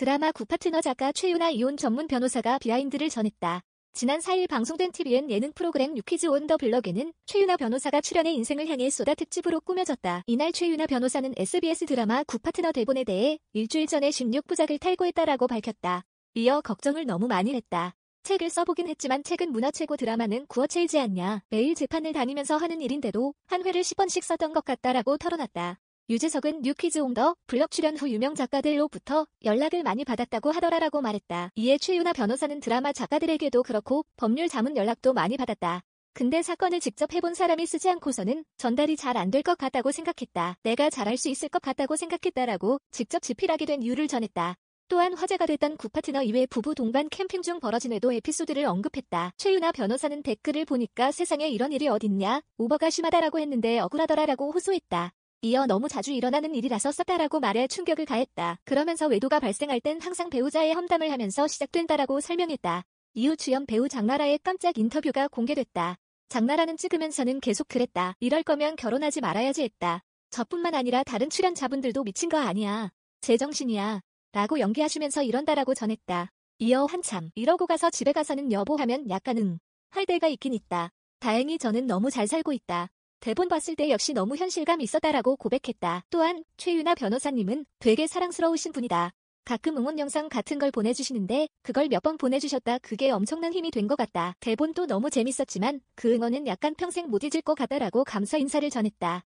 드라마 구파트너 작가 최윤아 이혼 전문 변호사가 비하인드를 전했다. 지난 4일 방송된 TVN 예능 프로그램 뉴퀴즈온 더 블럭에는 최윤아 변호사가 출연해 인생을 향해 쏟아 특집으로 꾸며졌다. 이날 최윤아 변호사는 SBS 드라마 구파트너 대본에 대해 일주일 전에 16부작을 탈고했다라고 밝혔다. 이어 걱정을 너무 많이 했다. 책을 써보긴 했지만 책은 문화 최고 드라마는 구어체이지 않냐. 매일 재판을 다니면서 하는 일인데도 한 회를 10번씩 썼던 것 같다라고 털어놨다. 유재석은 뉴퀴즈 옹더 블럭 출연 후 유명 작가들로부터 연락을 많이 받았다고 하더라라고 말했다. 이에 최유나 변호사는 드라마 작가들에게도 그렇고 법률 자문 연락도 많이 받았다. 근데 사건을 직접 해본 사람이 쓰지 않고서는 전달이 잘 안 될 것 같다고 생각했다. 내가 잘할 수 있을 것 같다고 생각했다라고 직접 집필하게 된 이유를 전했다. 또한 화제가 됐던 구파트너 이외 부부 동반 캠핑 중 벌어진 외도 에피소드를 언급했다. 최유나 변호사는 댓글을 보니까 세상에 이런 일이 어딨냐, 오버가 심하다라고 했는데 억울하더라라고 호소했다. 이어 너무 자주 일어나는 일이라서 썼다라고 말해 충격을 가했다. 그러면서 외도가 발생할 땐 항상 배우자의 험담을 하면서 시작된다라고 설명했다. 이후 주연 배우 장나라의 깜짝 인터뷰가 공개됐다. 장나라는 찍으면서는 계속 그랬다. 이럴 거면 결혼하지 말아야지 했다. 저뿐만 아니라 다른 출연자분들도 미친 거 아니야. 제정신이야. 라고 연기하시면서 이런다라고 전했다. 이어 한참 이러고 가서 집에 가서는 여보 하면 약간은 할 때가 있긴 있다. 다행히 저는 너무 잘 살고 있다. 대본 봤을 때 역시 너무 현실감 있었다라고 고백했다. 또한 최윤아 변호사님은 되게 사랑스러우신 분이다. 가끔 응원 영상 같은 걸 보내주시는데 그걸 몇 번 보내주셨다 그게 엄청난 힘이 된 것 같다. 대본도 너무 재밌었지만 그 응원은 약간 평생 못 잊을 것 같다라고 감사 인사를 전했다.